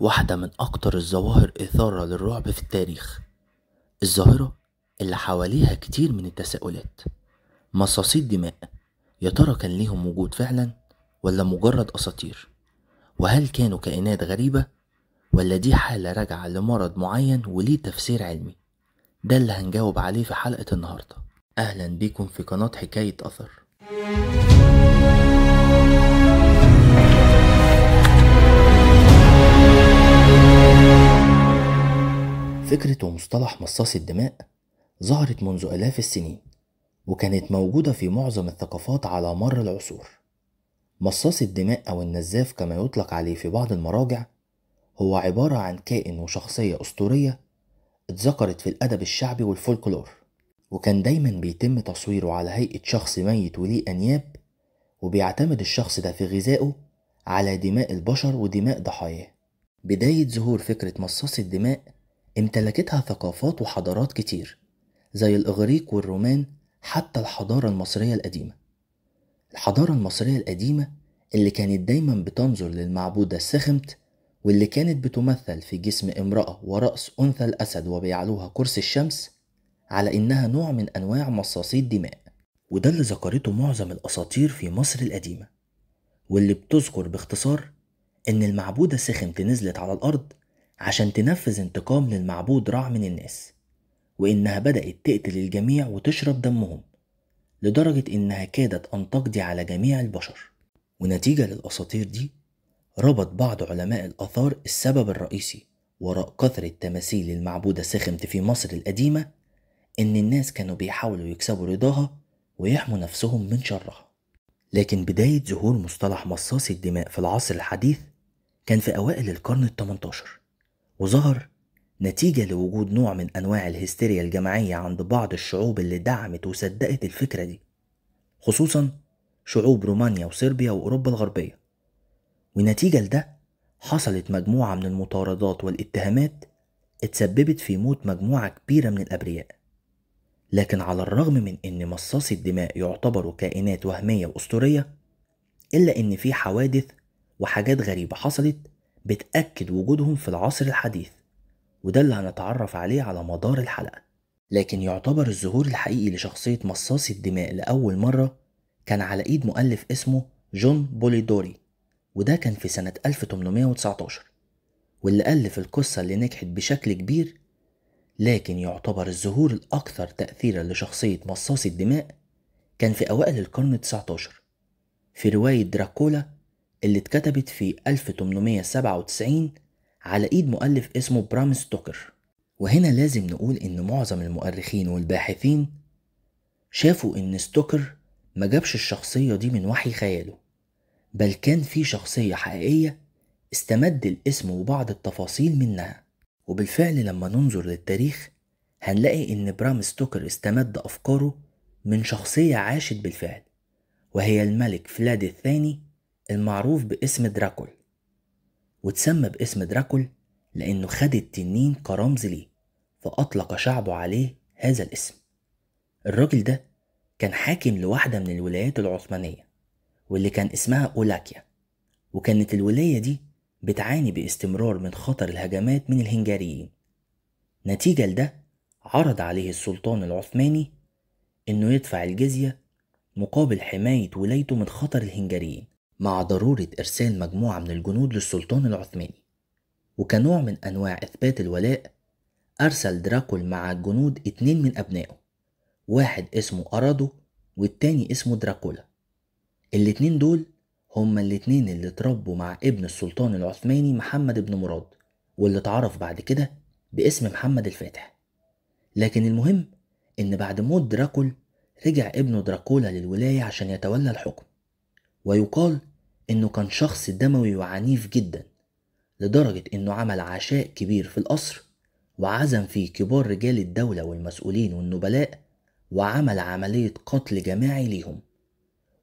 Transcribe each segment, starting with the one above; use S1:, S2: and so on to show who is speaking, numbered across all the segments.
S1: واحدة من أكتر الظواهر إثارة للرعب في التاريخ الظاهرة اللي حواليها كتير من التساؤلات مصاصي الدماء يا ترى كان ليهم وجود فعلا ولا مجرد أساطير وهل كانوا كائنات غريبة ولا دي حالة راجعة لمرض معين وليه تفسير علمي ده اللي هنجاوب عليه في حلقة النهاردة أهلا بيكم في قناة حكاية أثر فكرة ومصطلح مصاصي الدماء ظهرت منذ آلاف السنين وكانت موجودة في معظم الثقافات على مر العصور مصاص الدماء أو النزاف كما يطلق عليه في بعض المراجع هو عبارة عن كائن وشخصية أسطورية اتذكرت في الأدب الشعبي والفولكلور وكان دايما بيتم تصويره على هيئة شخص ميت وليه أنياب وبيعتمد الشخص ده في غذائه على دماء البشر ودماء ضحاياه بداية ظهور فكرة مصاص الدماء امتلكتها ثقافات وحضارات كتير زي الإغريق والرومان حتى الحضارة المصرية القديمة الحضارة المصرية القديمة اللي كانت دايما بتنظر للمعبودة السخمت واللي كانت بتمثل في جسم امرأة ورأس أنثى الأسد وبيعلوها كرسي الشمس على إنها نوع من أنواع مصاصي الدماء وده اللي ذكرته معظم الأساطير في مصر القديمة واللي بتذكر باختصار إن المعبودة سخمت نزلت على الأرض عشان تنفذ انتقام للمعبود رع من الناس وإنها بدأت تقتل الجميع وتشرب دمهم لدرجة إنها كادت أن تقضي على جميع البشر ونتيجة للأساطير دي ربط بعض علماء الآثار السبب الرئيسي وراء كثرة تماثيل المعبودة سخمت في مصر القديمة إن الناس كانوا بيحاولوا يكسبوا رضاها ويحموا نفسهم من شرها لكن بداية ظهور مصطلح مصاصي الدماء في العصر الحديث كان في أوائل القرن التمنتاشر وظهر نتيجة لوجود نوع من أنواع الهستيريا الجماعية عند بعض الشعوب اللي دعمت وصدقت الفكرة دي خصوصا شعوب رومانيا وصربيا وأوروبا الغربية ونتيجة لده حصلت مجموعة من المطاردات والاتهامات اتسببت في موت مجموعة كبيرة من الأبرياء لكن على الرغم من إن مصاصي الدماء يعتبروا كائنات وهمية وأسطورية إلا إن في حوادث وحاجات غريبة حصلت بتأكد وجودهم في العصر الحديث وده اللي هنتعرف عليه على مدار الحلقة لكن يعتبر الظهور الحقيقي لشخصية مصاصي الدماء لأول مرة كان على إيد مؤلف اسمه جون بوليدوري وده كان في سنة 1819 واللي ألف القصة اللي نجحت بشكل كبير لكن يعتبر الظهور الأكثر تأثيرا لشخصية مصاصي الدماء كان في أوائل القرن 19 في رواية دراكولا اللي اتكتبت في 1897 على إيد مؤلف اسمه برام ستوكر وهنا لازم نقول إن معظم المؤرخين والباحثين شافوا إن ستوكر ما جابش الشخصية دي من وحي خياله بل كان في شخصية حقيقية استمد الاسم وبعض التفاصيل منها وبالفعل لما ننظر للتاريخ هنلاقي إن برام ستوكر استمد أفكاره من شخصية عاشت بالفعل وهي الملك فلاد الثاني المعروف باسم دراكول وتسمى باسم دراكول لأنه خد التنين كرمز ليه فأطلق شعبه عليه هذا الاسم الراجل ده كان حاكم لواحدة من الولايات العثمانية واللي كان اسمها أولاكيا وكانت الولاية دي بتعاني باستمرار من خطر الهجمات من الهنجاريين نتيجة لده عرض عليه السلطان العثماني إنه يدفع الجزية مقابل حماية ولايته من خطر الهنجاريين مع ضرورة إرسال مجموعة من الجنود للسلطان العثماني وكنوع من أنواع إثبات الولاء أرسل دراكول مع الجنود اتنين من أبنائه واحد اسمه أرادو والتاني اسمه دراكولا الاتنين دول هما الاتنين اللي اتربوا مع ابن السلطان العثماني محمد بن مراد واللي اتعرف بعد كده باسم محمد الفاتح لكن المهم إن بعد موت دراكول رجع ابنه دراكولا للولاية عشان يتولى الحكم ويقال إنه كان شخص دموي وعنيف جدا لدرجة إنه عمل عشاء كبير في القصر وعزم فيه كبار رجال الدولة والمسؤولين والنبلاء وعمل عملية قتل جماعي ليهم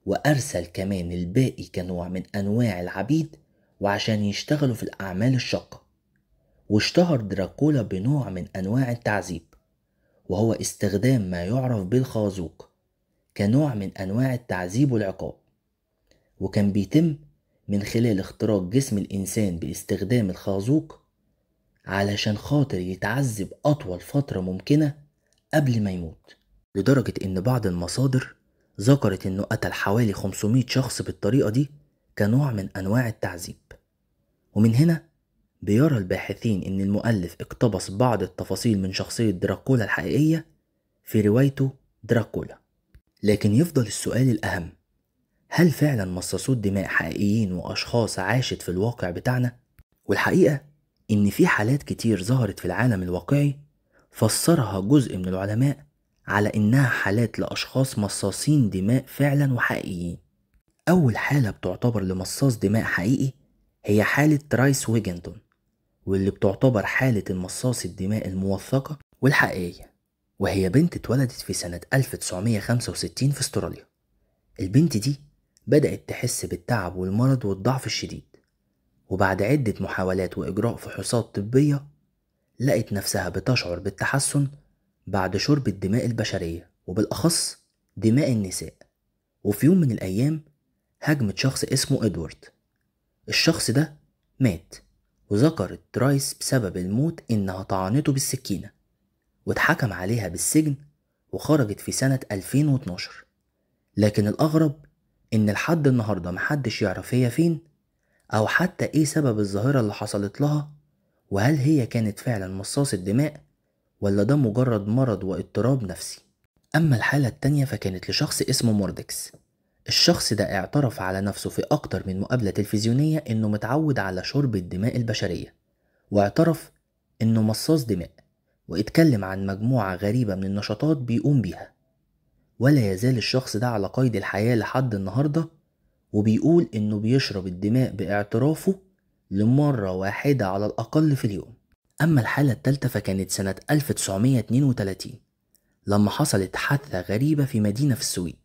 S1: وأرسل كمان الباقي كنوع من أنواع العبيد وعشان يشتغلوا في الأعمال الشاقة واشتهر دراكولا بنوع من أنواع التعذيب وهو استخدام ما يعرف بالخازوق كنوع من أنواع التعذيب والعقاب وكان بيتم من خلال اختراق جسم الإنسان باستخدام الخازوق علشان خاطر يتعذب أطول فترة ممكنة قبل ما يموت لدرجة إن بعض المصادر ذكرت إنه قتل حوالي 500 شخص بالطريقة دي كنوع من أنواع التعذيب ومن هنا بيرى الباحثين إن المؤلف اقتبس بعض التفاصيل من شخصية دراكولا الحقيقية في روايته دراكولا لكن يفضل السؤال الأهم هل فعلا مصاصو الدماء حقيقيين وأشخاص عاشت في الواقع بتاعنا؟ والحقيقة إن في حالات كتير ظهرت في العالم الواقعي فسرها جزء من العلماء على إنها حالات لأشخاص مصاصين دماء فعلا وحقيقيين أول حالة بتعتبر لمصاص دماء حقيقي هي حالة رايس ويجنتون واللي بتعتبر حالة المصاص الدماء الموثقة والحقيقية وهي بنت اتولدت في سنة 1965 في استراليا البنت دي بدأت تحس بالتعب والمرض والضعف الشديد وبعد عدة محاولات وإجراء فحوصات طبية لقت نفسها بتشعر بالتحسن بعد شرب الدماء البشرية وبالأخص دماء النساء وفي يوم من الأيام هجمت شخص اسمه إدوارد الشخص ده مات وذكرت رايس بسبب الموت إنها طعنته بالسكينة واتحكم عليها بالسجن وخرجت في سنة 2012 لكن الأغرب إن لحد النهاردة محدش يعرف هي فين أو حتى إيه سبب الظاهرة اللي حصلت لها وهل هي كانت فعلا مصاصة دماء ولا ده مجرد مرض واضطراب نفسي أما الحالة التانية فكانت لشخص اسمه موردكس الشخص ده اعترف على نفسه في أكتر من مقابلة تلفزيونية إنه متعود على شرب الدماء البشرية واعترف إنه مصاص دماء واتكلم عن مجموعة غريبة من النشاطات بيقوم بيها ولا يزال الشخص ده على قيد الحياة لحد النهاردة وبيقول إنه بيشرب الدماء باعترافه لمرة واحدة على الأقل في اليوم أما الحالة التالتة فكانت سنة 1932 لما حصلت حادثة غريبة في مدينة في السويد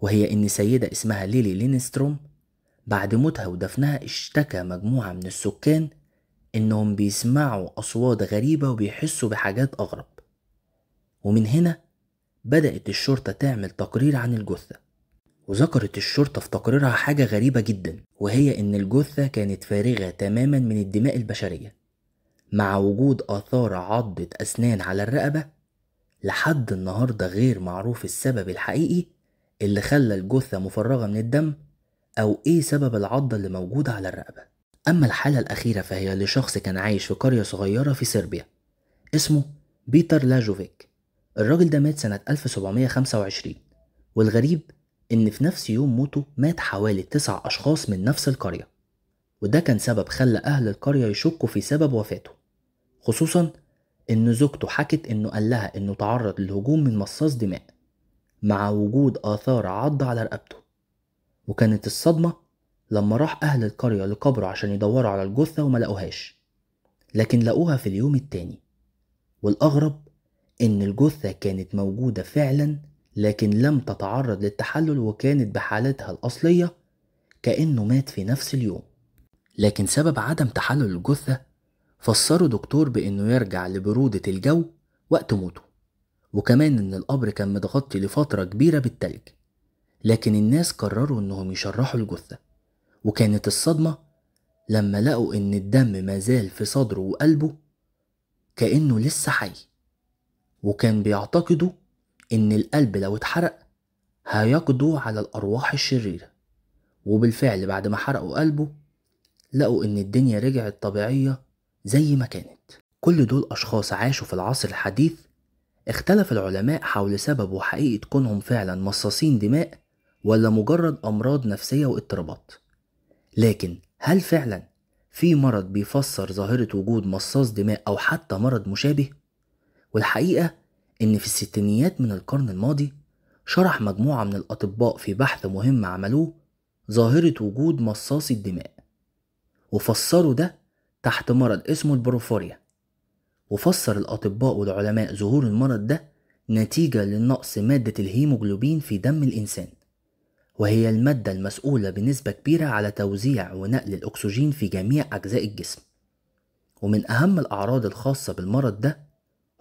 S1: وهي إن سيدة اسمها ليلي لينستروم بعد موتها ودفنها اشتكى مجموعة من السكان إنهم بيسمعوا أصوات غريبة وبيحسوا بحاجات أغرب ومن هنا بدأت الشرطة تعمل تقرير عن الجثة وذكرت الشرطة في تقريرها حاجة غريبة جدا وهي إن الجثة كانت فارغة تماما من الدماء البشرية مع وجود آثار عضة أسنان على الرقبة لحد النهاردة غير معروف السبب الحقيقي اللي خلى الجثة مفرغة من الدم أو إيه سبب العضة اللي موجودة على الرقبة أما الحالة الأخيرة فهي لشخص كان عايش في قرية صغيرة في صربيا اسمه بيتر لاجوفيك الراجل ده مات سنة 1725 والغريب إن في نفس يوم موته مات حوالي تسع أشخاص من نفس القرية وده كان سبب خلى أهل القرية يشكوا في سبب وفاته خصوصا إن زوجته حكت إنه قال لها إنه تعرض للهجوم من مصاص دماء مع وجود آثار عض على رقبته وكانت الصدمة لما راح أهل القرية لقبره عشان يدوروا على الجثة وما لقوهاش لكن لقوها في اليوم التاني والأغرب إن الجثة كانت موجودة فعلا لكن لم تتعرض للتحلل وكانت بحالتها الأصلية كأنه مات في نفس اليوم لكن سبب عدم تحلل الجثة فسره دكتور بإنه يرجع لبرودة الجو وقت موته وكمان إن القبر كان متغطي لفترة كبيرة بالتلج لكن الناس قرروا إنهم يشرحوا الجثة وكانت الصدمة لما لقوا إن الدم مازال في صدره وقلبه كأنه لسه حي وكان بيعتقدوا إن القلب لو اتحرق هيقضوا على الأرواح الشريرة وبالفعل بعد ما حرقوا قلبه لقوا إن الدنيا رجعت طبيعية زي ما كانت كل دول أشخاص عاشوا في العصر الحديث اختلف العلماء حول سبب وحقيقة كونهم فعلا مصاصين دماء ولا مجرد أمراض نفسية واضطرابات لكن هل فعلا في مرض بيفسر ظاهرة وجود مصاص دماء أو حتى مرض مشابه؟ والحقيقة إن في الستينيات من القرن الماضي شرح مجموعة من الأطباء في بحث مهم عملوه ظاهرة وجود مصاصي الدماء وفسروا ده تحت مرض اسمه البروفوريا وفسر الأطباء والعلماء ظهور المرض ده نتيجة لنقص مادة الهيموجلوبين في دم الإنسان وهي المادة المسؤولة بنسبة كبيرة على توزيع ونقل الأكسجين في جميع أجزاء الجسم ومن أهم الأعراض الخاصة بالمرض ده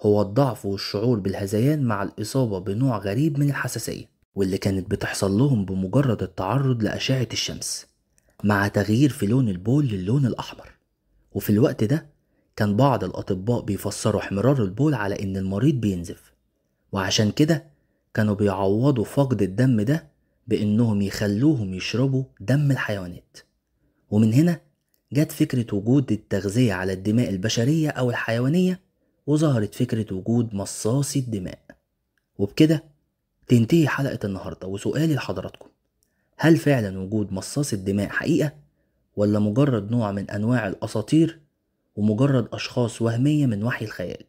S1: هو الضعف والشعور بالهذيان مع الإصابة بنوع غريب من الحساسية واللي كانت بتحصل لهم بمجرد التعرض لأشعة الشمس مع تغيير في لون البول للون الأحمر وفي الوقت ده كان بعض الأطباء بيفسروا احمرار البول على إن المريض بينزف وعشان كده كانوا بيعوضوا فقد الدم ده بإنهم يخلوهم يشربوا دم الحيوانات ومن هنا جت فكرة وجود التغذية على الدماء البشرية أو الحيوانية وظهرت فكرة وجود مصاصي الدماء وبكده تنتهي حلقة النهاردة وسؤالي لحضراتكم هل فعلا وجود مصاص الدماء حقيقة ولا مجرد نوع من أنواع الأساطير ومجرد أشخاص وهمية من وحي الخيال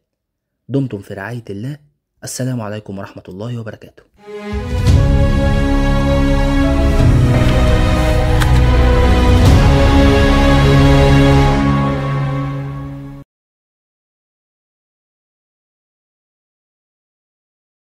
S1: دمتم في رعاية الله السلام عليكم ورحمة الله وبركاته